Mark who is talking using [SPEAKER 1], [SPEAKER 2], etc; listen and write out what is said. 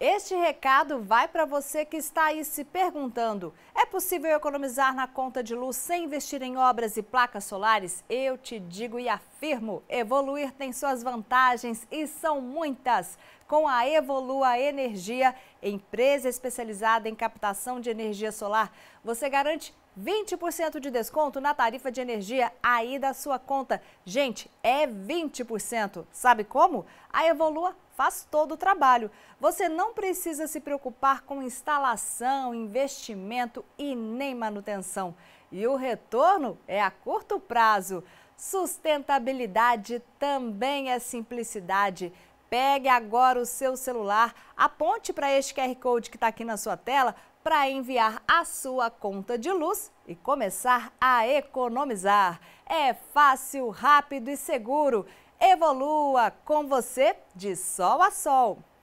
[SPEAKER 1] Este recado vai para você que está aí se perguntando: é possível economizar na conta de luz sem investir em obras e placas solares? Eu te digo e afirmo: evoluir tem suas vantagens e são muitas. Com a Evolua Energia, empresa especializada em captação de energia solar, você garante 20% de desconto na tarifa de energia aí da sua conta. Gente, é 20%. Sabe como? A Evolua faz todo o trabalho. Você não precisa se preocupar com instalação, investimento e nem manutenção. E o retorno é a curto prazo. Sustentabilidade também é simplicidade. Pegue agora o seu celular, aponte para este QR Code que está aqui na sua tela para enviar a sua conta de luz e começar a economizar. É fácil, rápido e seguro. Evolua com você de sol a sol.